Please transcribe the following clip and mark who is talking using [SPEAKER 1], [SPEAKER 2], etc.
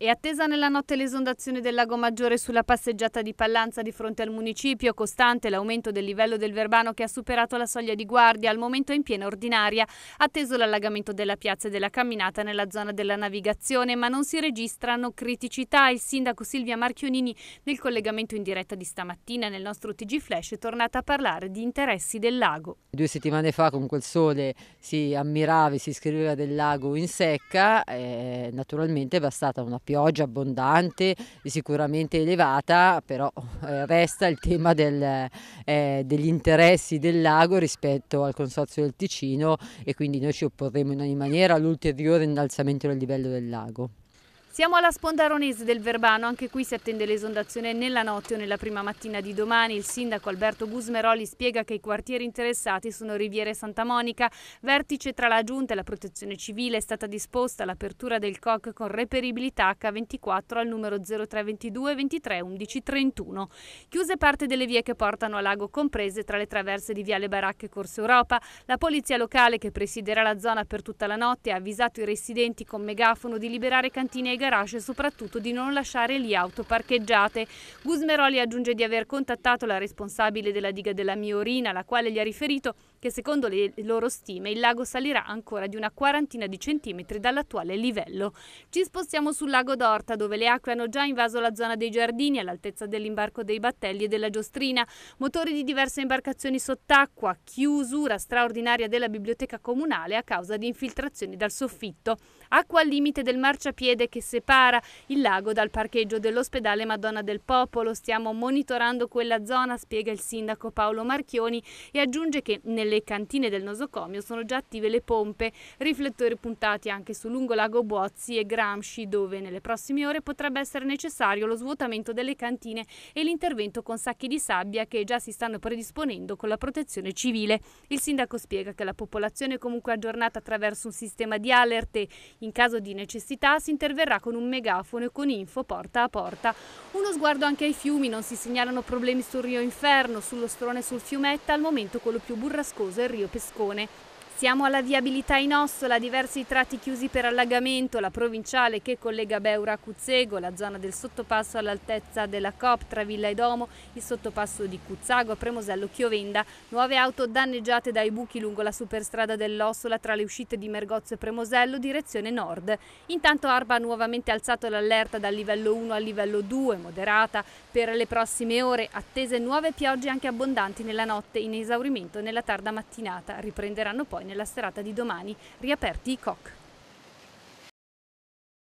[SPEAKER 1] È attesa nella notte l'esondazione del Lago Maggiore sulla passeggiata di Pallanza di fronte al municipio, costante l'aumento del livello del Verbano che ha superato la soglia di guardia, al momento in piena ordinaria, atteso l'allagamento della piazza e della camminata nella zona della navigazione, ma non si registrano criticità. Il sindaco Silvia Marchionini nel collegamento in diretta di stamattina nel nostro TG Flash è tornata a parlare di interessi del lago.
[SPEAKER 2] Due settimane fa con quel sole si ammirava e si scriveva del lago in secca, eh, naturalmente è bastata una pioggia abbondante, e sicuramente elevata, però eh, resta il tema del, eh, degli interessi del lago rispetto al Consorzio del Ticino e quindi noi ci opporremo in ogni maniera all'ulteriore innalzamento del livello del lago.
[SPEAKER 1] Siamo alla sponda aronese del Verbano, anche qui si attende l'esondazione nella notte o nella prima mattina di domani. Il sindaco Alberto Busmeroli spiega che i quartieri interessati sono Riviere Santa Monica. Vertice tra la Giunta e la Protezione Civile è stata disposta l'apertura del COC con reperibilità H24 al numero 0322 23 11 31. Chiuse parte delle vie che portano a Lago comprese tra le traverse di Viale Baracche e Corso Europa. La polizia locale che presiderà la zona per tutta la notte ha avvisato i residenti con megafono di liberare cantine e garage Merace soprattutto di non lasciare lì auto parcheggiate. Gusmeroli aggiunge di aver contattato la responsabile della diga della Miorina, la quale gli ha riferito che secondo le loro stime il lago salirà ancora di una quarantina di centimetri dall'attuale livello. Ci spostiamo sul lago d'Orta dove le acque hanno già invaso la zona dei giardini all'altezza dell'imbarco dei battelli e della giostrina, motori di diverse imbarcazioni sott'acqua, chiusura straordinaria della biblioteca comunale a causa di infiltrazioni dal soffitto, acqua al limite del marciapiede che separa il lago dal parcheggio dell'ospedale Madonna del Popolo, stiamo monitorando quella zona, spiega il sindaco Paolo Marchioni e aggiunge che nel nelle cantine del nosocomio sono già attive le pompe, riflettori puntati anche su lungo lago Bozzi e Gramsci, dove nelle prossime ore potrebbe essere necessario lo svuotamento delle cantine e l'intervento con sacchi di sabbia che già si stanno predisponendo con la protezione civile. Il sindaco spiega che la popolazione è comunque aggiornata attraverso un sistema di alerte. In caso di necessità si interverrà con un megafono e con info porta a porta. Uno sguardo anche ai fiumi, non si segnalano problemi sul Rio Inferno, sullo Strone e sul Fiumetta, al momento quello più burrascoso Pescoso e Rio Pescone, siamo alla viabilità in Ossola, diversi tratti chiusi per allagamento, la provinciale che collega Beura a Cuzzego, la zona del sottopasso all'altezza della COP tra Villa e Domo, il sottopasso di Cuzzago a Premosello Chiovenda, nuove auto danneggiate dai buchi lungo la superstrada dell'Ossola tra le uscite di Mergozzo e Premosello direzione nord. Intanto Arba ha nuovamente alzato l'allerta dal livello 1 al livello 2, moderata, per le prossime ore attese nuove piogge anche abbondanti nella notte in esaurimento nella tarda mattinata, riprenderanno poi nella serata di domani, riaperti i COC.